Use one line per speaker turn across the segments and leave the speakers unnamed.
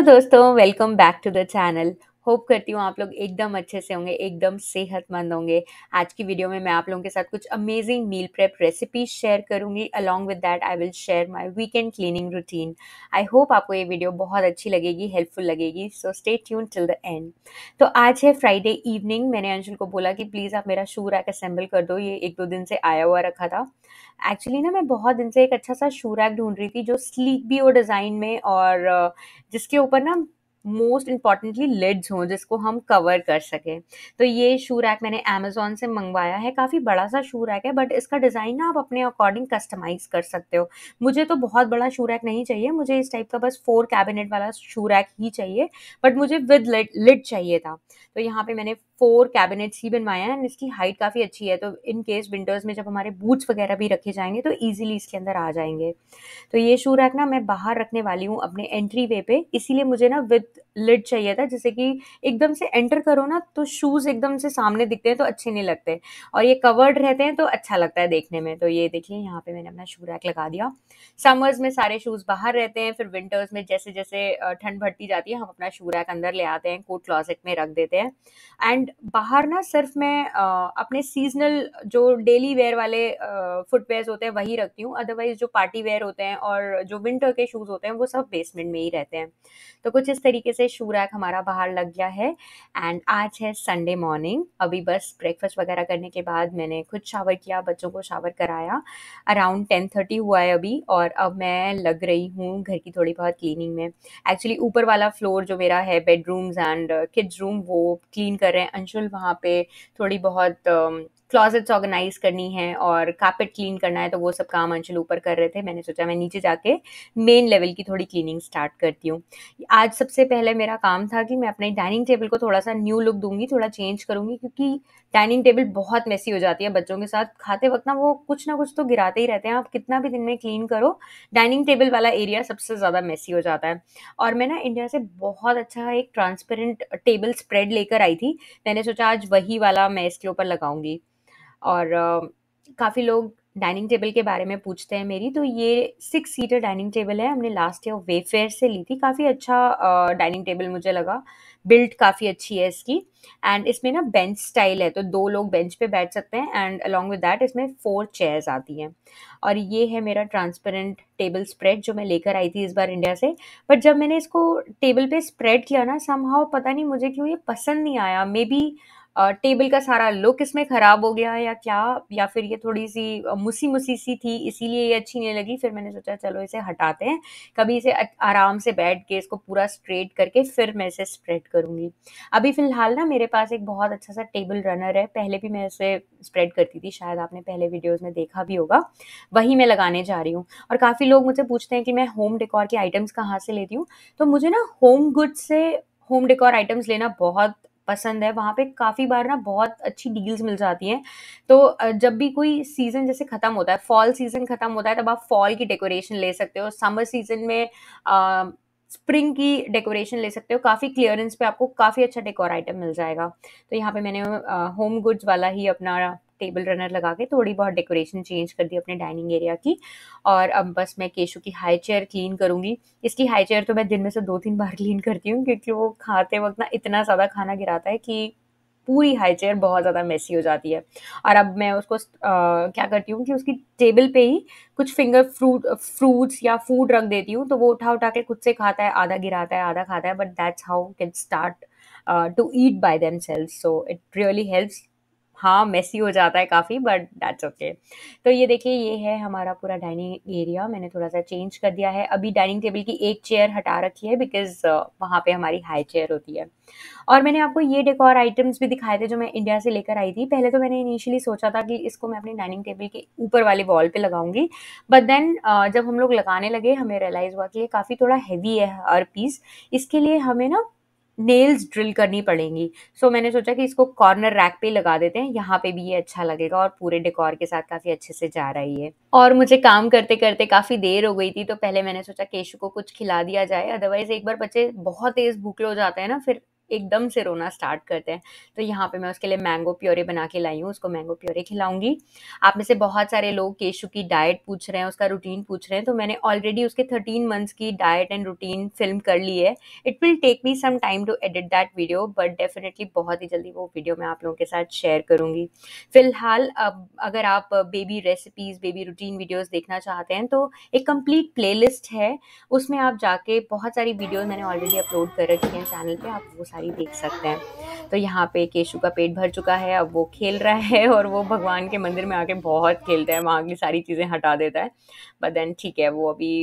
Hello दोस्तों welcome back to the channel hope करती हूँ आप लोग एकदम अच्छे से होंगे एकदम सेहतमंद होंगे आज की वीडियो में मैं आप लोगों के साथ कुछ amazing meal prep recipes share करूँगी along with that I will share my weekend cleaning routine I hope आपको ये वीडियो बहुत अच्छी लगेगी हेल्पफुल लगेगी so stay tune till the end तो आज है फ्राइडे इवनिंग मैंने अंशुल को बोला कि प्लीज़ आप मेरा शू रैक असेंबल कर दो ये एक दो दिन से आया हुआ रखा था एक्चुअली ना मैं बहुत दिन से एक अच्छा सा शू रैक ढूंढ रही थी जो स्लीक भी हो डिज़ाइन में और जिसके ऊपर ना मोस्ट इम्पॉर्टेंटली लिड्स हों जिसको हम कवर कर सकें तो ये शू रैक मैंने अमेजोन से मंगवाया है काफ़ी बड़ा सा शू रैक है बट इसका डिज़ाइन ना आप अपने अकॉर्डिंग कस्टमाइज़ कर सकते हो मुझे तो बहुत बड़ा शू रैक नहीं चाहिए मुझे इस टाइप का बस फोर कैबिनेट वाला शू रैक ही चाहिए बट मुझे विद लिड चाहिए था तो यहाँ पर मैंने फोर कैबिनेट्स ही बनवाया है एंड इसकी हाइट काफ़ी अच्छी है तो इन केस विंटर्स में जब हमारे बूट्स वगैरह भी रखे जाएंगे तो ईजिली इसके अंदर आ जाएंगे तो ये शू रैक ना मैं बाहर रखने वाली हूँ अपने एंट्री वे पे इसीलिए मुझे ना विद with लिड चाहिए था जैसे कि एकदम से एंटर करो ना तो शूज़ एकदम से सामने दिखते हैं तो अच्छे नहीं लगते और ये कवर्ड रहते हैं तो अच्छा लगता है देखने में तो ये देखिए यहाँ पे मैंने अपना शू रैक लगा दिया समर्स में सारे शूज़ बाहर रहते हैं फिर विंटर्स में जैसे जैसे ठंड बढ़ती जाती है हम अपना शू रैक अंदर ले आते हैं कोट क्लॉजेट में रख देते हैं एंड बाहर ना सिर्फ मैं अपने सीजनल जो डेली वेयर वाले फुटवेयर होते हैं वही रखती हूँ अदरवाइज जो पार्टी वेयर होते हैं और जो विंटर के शूज़ होते हैं वो सब बेसमेंट में ही रहते हैं तो कुछ इस तरीके से से शू रैक हमारा बाहर लग गया है एंड आज है संडे मॉर्निंग अभी बस ब्रेकफास्ट वगैरह करने के बाद मैंने खुद शावर किया बच्चों को शावर कराया अराउंड टेन थर्टी हुआ है अभी और अब मैं लग रही हूँ घर की थोड़ी बहुत क्लीनिंग में एक्चुअली ऊपर वाला फ्लोर जो मेरा है बेडरूम्स एंड किड्स रूम वो क्लीन कर रहे हैं अंशुल वहाँ पे थोड़ी बहुत um, क्लॉजेट्स ऑर्गेनाइज करनी है और कार्पेट क्लीन करना है तो वो सब काम अंशल ऊपर कर रहे थे मैंने सोचा मैं नीचे जाके मेन लेवल की थोड़ी क्लीनिंग स्टार्ट करती हूँ आज सबसे पहले मेरा काम था कि मैं अपने डाइनिंग टेबल को थोड़ा सा न्यू लुक दूंगी थोड़ा चेंज करूंगी क्योंकि डाइनिंग टेबल बहुत मैसी हो जाती है बच्चों के साथ खाते वक्त ना वो कुछ ना कुछ तो गिराते ही रहते हैं आप कितना भी दिन में क्लीन करो डाइनिंग टेबल वाला एरिया सबसे ज़्यादा मैसी हो जाता है और मैं ना इंडिया से बहुत अच्छा एक ट्रांसपेरेंट टेबल स्प्रेड लेकर आई थी मैंने सोचा आज वही वाला मैं इसके ऊपर लगाऊंगी और काफ़ी लोग डाइनिंग टेबल के बारे में पूछते हैं मेरी तो ये सिक्स सीटर डाइनिंग टेबल है हमने लास्ट ईयर वेफेयर से ली थी काफ़ी अच्छा डाइनिंग टेबल मुझे लगा बिल्ट काफ़ी अच्छी है इसकी एंड इसमें ना बेंच स्टाइल है तो दो लोग बेंच पे बैठ सकते हैं एंड अलॉन्ग विद डैट इसमें फोर चेयर्स आती हैं और ये है मेरा ट्रांसपेरेंट टेबल स्प्रेड जो मैं लेकर आई थी इस बार इंडिया से बट जब मैंने इसको टेबल पे स्प्रेड किया ना सम पता नहीं मुझे क्यों ये पसंद नहीं आया मे बी टेबल का सारा लुक इसमें ख़राब हो गया या क्या या फिर ये थोड़ी सी मुसी मुसी सी थी इसीलिए ये अच्छी नहीं लगी फिर मैंने सोचा चलो इसे हटाते हैं कभी इसे आराम से बैठ के इसको पूरा स्ट्रेट करके फिर मैं इसे स्प्रेड करूंगी अभी फ़िलहाल ना मेरे पास एक बहुत अच्छा सा टेबल रनर है पहले भी मैं इसे स्प्रेड करती थी शायद आपने पहले वीडियोज़ में देखा भी होगा वही मैं लगाने जा रही हूँ और काफ़ी लोग मुझे पूछते हैं कि मैं होम डेकोर के आइटम्स कहाँ से लेती हूँ तो मुझे ना होम गुड से होम डेकोर आइटम्स लेना बहुत पसंद है वहाँ पे काफ़ी बार ना बहुत अच्छी डील्स मिल जाती हैं तो जब भी कोई सीज़न जैसे ख़त्म होता है फॉल सीज़न ख़त्म होता है तब आप फॉल की डेकोरेशन ले सकते हो समर सीज़न में स्प्रिंग की डेकोरेशन ले सकते हो काफ़ी क्लियरेंस पे आपको काफ़ी अच्छा डेकोर आइटम मिल जाएगा तो यहाँ पे मैंने होम गुड्स वाला ही अपना टेबल रनर लगा के थोड़ी बहुत डेकोरेशन चेंज कर दी अपने डाइनिंग एरिया की और अब बस मैं केशु की हाई चेयर क्लीन करूंगी इसकी हाई चेयर तो मैं दिन में से दो तीन बार क्लीन करती हूँ क्योंकि वो खाते वक्त ना इतना ज़्यादा खाना गिराता है कि पूरी हाई चेयर बहुत ज़्यादा मेसी हो जाती है और अब मैं उसको आ, क्या करती हूँ कि उसकी टेबल पे ही कुछ फिंगर फ्रूट फ्रूट्स या फूड रख देती हूँ तो वो उठा उठा के खुद से खाता है आधा गिराता है आधा खाता है but that's how can start to eat by them self so it really helps हाँ मेसी हो जाता है काफ़ी बट डैट्स ओके तो ये देखिए ये है हमारा पूरा डाइनिंग एरिया मैंने थोड़ा सा चेंज कर दिया है अभी डाइनिंग टेबल की एक चेयर हटा रखी है बिकॉज uh, वहाँ पे हमारी हाई चेयर होती है और मैंने आपको ये डेकोर आइटम्स भी दिखाए थे जो मैं इंडिया से लेकर आई थी पहले तो मैंने इनिशियली सोचा था कि इसको मैं अपने डाइनिंग टेबल के ऊपर वाले वॉल पे लगाऊंगी बट देन uh, जब हम लोग लगाने लगे हमें रियलाइज़ हुआ कि ये काफ़ी थोड़ा हैवी है हर पीस इसके लिए हमें ना नेल्स ड्रिल करनी पड़ेंगी सो so, मैंने सोचा कि इसको कॉर्नर रैक पे लगा देते हैं यहाँ पे भी ये अच्छा लगेगा और पूरे डेकोर के साथ काफ़ी अच्छे से जा रही है और मुझे काम करते करते काफ़ी देर हो गई थी तो पहले मैंने सोचा केशु को कुछ खिला दिया जाए अदरवाइज़ एक बार बच्चे बहुत तेज़ भूखे हो जाते हैं ना फिर एकदम से रोना स्टार्ट करते हैं तो यहाँ पे मैं उसके लिए मैंगो प्योरे बना के लाई हूँ उसको मैंगो प्योरे खिलाऊंगी आप में से बहुत सारे लोग केशु की डाइट पूछ रहे हैं उसका रूटीन पूछ रहे हैं तो मैंने ऑलरेडी उसके थर्टीन मंथ्स की डाइट एंड रूटीन फिल्म कर ली है it will take me some time to edit that video but definitely बहुत ही जल्दी वो वीडियो मैं आप लोगों के साथ शेयर करूंगी फिलहाल अब अगर आप baby recipes baby routine videos देखना चाहते हैं तो एक कंप्लीट प्लेलिस्ट है उसमें आप जाके बहुत सारी वीडियो मैंने ऑलरेडी अपलोड कर रखी हैं चैनल पर आप वो सारी सारी देख सकते हैं तो यहाँ पे केशु का पेट भर चुका है अब वो खेल रहा है और वो भगवान के मंदिर में आके बहुत खेलता है वहाँ की सारी चीज़ें हटा देता है बट देन ठीक है वो अभी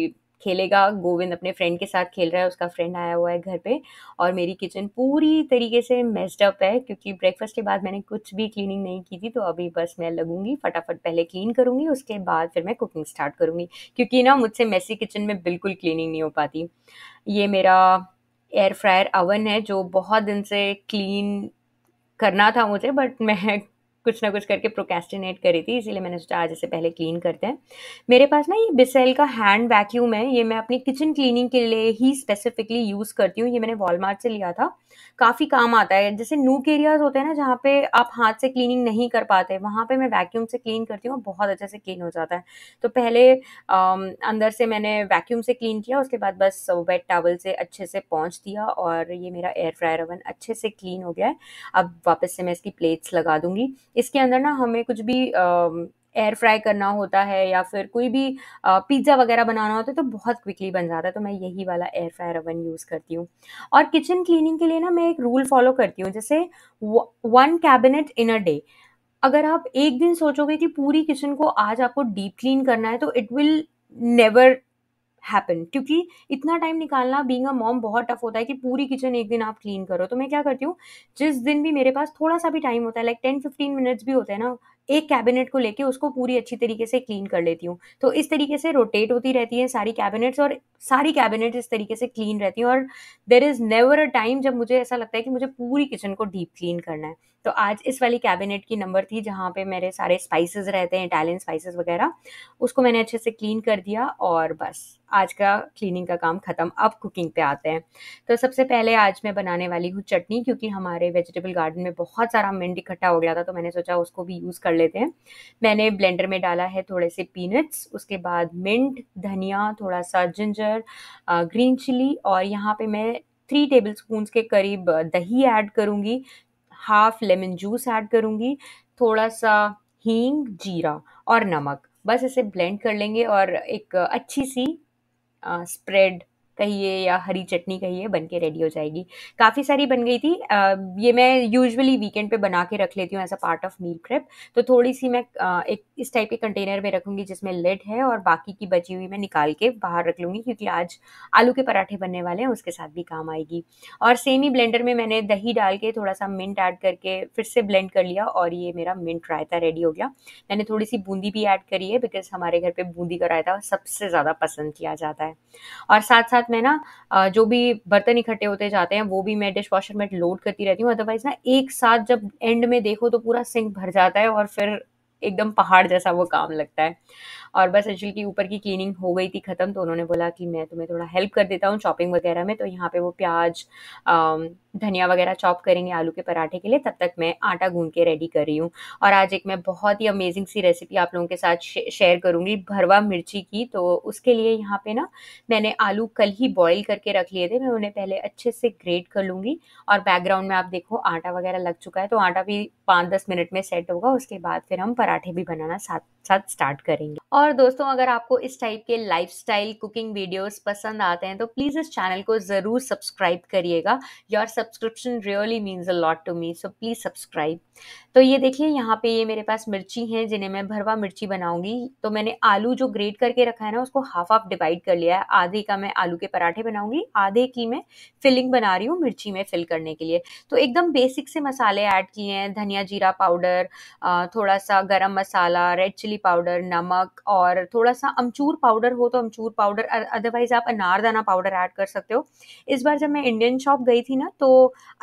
खेलेगा गोविंद अपने फ्रेंड के साथ खेल रहा है उसका फ्रेंड आया हुआ है घर पे और मेरी किचन पूरी तरीके से मेस्ड अप है क्योंकि ब्रेकफास्ट के बाद मैंने कुछ भी क्लीनिंग नहीं की थी तो अभी बस मैं लगूंगी फटाफट पहले क्लीन करूंगी उसके बाद फिर मैं कुकिंग स्टार्ट करूंगी क्योंकि ना मुझसे मैसी किचन में बिल्कुल क्लीनिंग नहीं हो पाती ये मेरा एयर फ्रायर अवन है जो बहुत दिन से क्लीन करना था मुझे बट मैं कुछ ना कुछ करके प्रोकेस्टिनेट करी थी इसीलिए मैंने सोचा आज इसे पहले क्लीन करते हैं मेरे पास ना ये बिसेल का हैंड वैक्यूम है ये मैं अपनी किचन क्लीनिंग के लिए ही स्पेसिफिकली यूज़ करती हूँ ये मैंने वॉलमार्ट से लिया था काफ़ी काम आता है जैसे नूक एरियाज होते हैं ना जहाँ पे आप हाथ से क्लीनिंग नहीं कर पाते वहाँ पे मैं वैक्यूम से क्लीन करती हूँ बहुत अच्छे से क्लीन हो जाता है तो पहले अंदर से मैंने वैक्यूम से क्लीन किया उसके बाद बस वेट टावल से अच्छे से पहुँच दिया और ये मेरा एयर फ्रायर ओवन अच्छे से क्लीन हो गया है अब वापस से मैं इसकी प्लेट्स लगा दूंगी इसके अंदर ना हमें कुछ भी एयर फ्राई करना होता है या फिर कोई भी पिज़्ज़ा वगैरह बनाना होता है तो बहुत क्विकली बन जाता है तो मैं यही वाला एयर फ्रायर ओवन यूज़ करती हूँ और किचन क्लीनिंग के लिए ना मैं एक रूल फॉलो करती हूँ जैसे one cabinet in a day अगर आप एक दिन सोचोगे कि पूरी किचन को आज आपको डीप क्लीन करना है तो इट विल नेवर हैपन क्योंकि इतना टाइम निकालना बींग अ मॉम बहुत टफ होता है कि पूरी किचन एक दिन आप क्लीन करो तो मैं क्या करती हूँ जिस दिन भी मेरे पास थोड़ा सा भी टाइम होता है लाइक टेन फिफ्टीन मिनट्स भी होते हैं ना एक कैबिनेट को लेके उसको पूरी अच्छी तरीके से क्लीन कर लेती हूँ तो इस तरीके से रोटेट होती रहती है सारी कैबिनेट्स और सारी कैबिनेट इस तरीके से क्लीन रहती हैं और there is never a time जब मुझे ऐसा लगता है कि मुझे पूरी किचन को डीप क्लीन करना है तो आज इस वाली कैबिनेट की नंबर थी जहाँ पे मेरे सारे स्पाइसेस रहते हैं इटालियन स्पाइसेस वगैरह उसको मैंने अच्छे से क्लीन कर दिया और बस आज का क्लीनिंग का काम ख़त्म अब कुकिंग पे आते हैं तो सबसे पहले आज मैं बनाने वाली हूँ चटनी क्योंकि हमारे वेजिटेबल गार्डन में बहुत सारा मिंट इकट्ठा हो गया था तो मैंने सोचा उसको भी यूज़ कर लेते हैं मैंने ब्लेंडर में डाला है थोड़े से पीनट्स उसके बाद मिंट धनिया थोड़ा सा जिंजर ग्रीन चिली और यहाँ पे मैं थ्री टेबल स्पून के करीब दही ऐड करूँगी हाफ लेमन जूस ऐड करूँगी थोड़ा सा हींग जीरा और नमक बस इसे ब्लेंड कर लेंगे और एक अच्छी सी स्प्रेड कहिए या हरी चटनी कहिए बन के रेडी हो जाएगी काफ़ी सारी बन गई थी ये मैं यूजुअली वीकेंड पे बना के रख लेती हूँ एज तो a part of meal prep तो थोड़ी सी मैं एक इस टाइप के कंटेनर में रखूँगी जिसमें लेड है और बाकी की बची हुई मैं निकाल के बाहर रख लूँगी क्योंकि आज आलू के पराठे बनने वाले हैं उसके साथ भी काम आएगी और सेम ही ब्लेंडर में मैंने दही डाल के थोड़ा सा मिंट ऐड करके फिर से ब्लेंड कर लिया और ये मेरा मिंट रायता रेडी हो गया मैंने थोड़ी सी बूंदी भी ऐड करी है बिकॉज हमारे घर पर बूंदी का रायता सबसे ज़्यादा पसंद किया जाता है और साथ साथ साथ मैं ना जो भी बर्तन इकट्ठे होते जाते हैं वो भी मैं डिश वॉशर में लोड करती रहती हूँ अदरवाइज ना एक साथ जब एंड में देखो तो पूरा सिंक भर जाता है और फिर एकदम पहाड़ जैसा वो काम लगता है और बस एक्चुअली की ऊपर की क्लीनिंग हो गई थी ख़त्म तो उन्होंने बोला कि मैं तुम्हें थोड़ा हेल्प कर देता हूँ चॉपिंग वगैरह में तो यहाँ पे वो प्याज धनिया वगैरह चॉप करेंगे आलू के पराठे के लिए तब तक मैं आटा गूंद के रेडी कर रही हूँ और आज एक मैं बहुत ही अमेजिंग सी रेसिपी आप लोगों के साथ शेयर करूँगी भरवा मिर्ची की तो उसके लिए यहाँ पे ना मैंने आलू कल ही बॉईल करके रख लिए थे मैं उन्हें पहले अच्छे से ग्रेट कर लूँगी और बैकग्राउंड में आप देखो आटा वगैरह लग चुका है तो आटा भी पाँच दस मिनट में सेट होगा उसके बाद फिर हम पराठे भी बनाना साथ साथ स्टार्ट करेंगे और दोस्तों अगर आपको इस टाइप के स्टाइल कुकिंग वीडियोज़ पसंद आते हैं तो प्लीज़ इस चैनल को ज़रूर सब्सक्राइब करिएगा your subscription really means a lot to me so please subscribe तो ये देखिए यहाँ पे ये मेरे पास मिर्ची हैं जिन्हें मैं भरवा मिर्ची बनाऊंगी तो मैंने आलू जो ग्रेट करके रखा है ना उसको हाफ हाफ डिवाइड कर लिया है आधे का मैं आलू के पराठे बनाऊंगी आधे की मैं फिलिंग बना रही हूँ मिर्ची में फिल करने के लिए तो एकदम बेसिक से मसाले ऐड किए हैं धनिया जीरा पाउडर थोड़ा सा गरम मसाला रेड चिली पाउडर नमक और थोड़ा सा अमचूर पाउडर हो तो अमचूर पाउडर अदरवाइज आप अनारदाना पाउडर ऐड कर सकते हो इस बार जब मैं इंडियन शॉप गई थी ना तो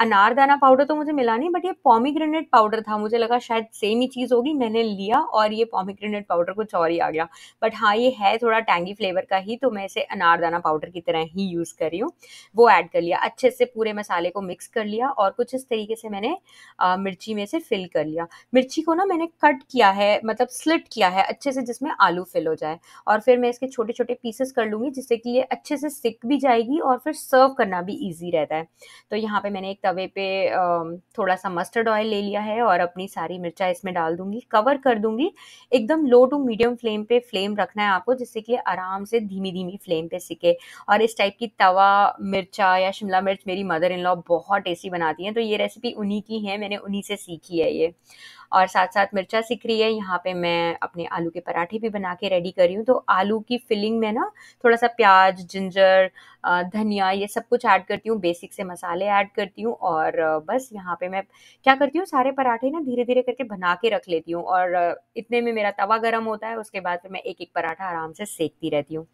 अनारदाना पाउडर तो मुझे मिला नहीं बट ये पॉमीग्रेनेट पाउडर था मुझे लगा शायद सेम ही चीज़ होगी मैंने लिया और ये पॉमीग्रेनेट पाउडर कुछ और ही आ गया बट हाँ ये है थोड़ा टैंगी फ्लेवर का ही तो मैं इसे अनारदाना पाउडर की तरह ही यूज़ कर रही हूँ वो ऐड कर लिया अच्छे से पूरे मसाले को मिक्स कर लिया और कुछ इस तरीके से मैंने आ, मिर्ची में से फिल कर लिया मिर्ची को ना मैंने कट किया है मतलब स्लिट किया है अच्छे से जिसमें आलू आलू फिल हो जाए और फिर मैं इसके छोटे छोटे पीसेस कर लूँगी जिससे कि ये अच्छे से सिक भी जाएगी और फिर सर्व करना भी ईजी रहता है तो यहाँ पर मैंने एक तवे पर थोड़ा सा मस्टर्ड ऑयल ले लिया है और अपनी सारी मिर्चा इसमें डाल दूँगी कवर कर दूँगी एकदम लो टू मीडियम फ्लेम पर फ्लेम रखना है आपको जिससे कि आराम से धीमी धीमी फ्लेम पर सिके और इस टाइप की तवा मिर्चा या शिमला मिर्च मेरी मदर इन लॉ बहुत टेस्टी बनाती हैं तो ये रेसिपी उन्हीं की है मैंने उन्हीं से सीखी है ये और साथ साथ मिर्चा सीख रही है यहाँ पे मैं अपने आलू के पराठे भी बना के रेडी कर रही हूँ तो आलू की फिलिंग में ना थोड़ा सा प्याज जिंजर धनिया ये सब कुछ ऐड करती हूँ बेसिक से मसाले ऐड करती हूँ और बस यहाँ पे मैं क्या करती हूँ सारे पराठे ना धीरे धीरे करके बना के रख लेती हूँ और इतने में मेरा तवा गर्म होता है उसके बाद फिर मैं एक एक पराठा आराम से सेकती रहती हूँ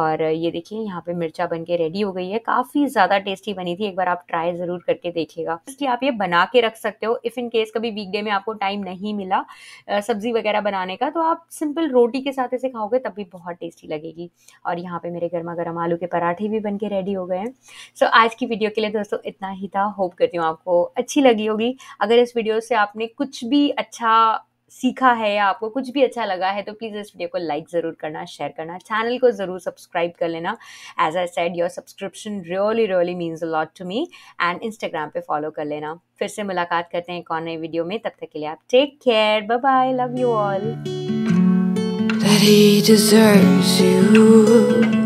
और ये देखिए यहाँ पे मिर्चा बन के रेडी हो गई है काफ़ी ज़्यादा टेस्टी बनी थी एक बार आप ट्राई ज़रूर करके देखिएगा इसलिए आप ये बना के रख सकते हो इफ़ इन केस कभी वीकडे में आपको टाइम नहीं मिला सब्जी वगैरह बनाने का तो आप सिंपल रोटी के साथ इसे खाओगे तब भी बहुत टेस्टी लगेगी और यहाँ पे मेरे गर्मा गर्म आलू के पराठे भी बन के रेडी हो गए हैं सो so, आज की वीडियो के लिए दोस्तों इतना ही था होप करती हूँ आपको अच्छी लगी होगी अगर इस वीडियो से आपने कुछ भी अच्छा सीखा है या आपको कुछ भी अच्छा लगा है तो प्लीज़ इस वीडियो को लाइक ज़रूर करना शेयर करना चैनल को ज़रूर सब्सक्राइब कर लेना as I said your subscription really really means lot to me and Instagram पे फॉलो कर लेना फिर से मुलाकात करते हैं एक और नए वीडियो में तब तक के लिए आप take care bye bye love you all That he deserves you.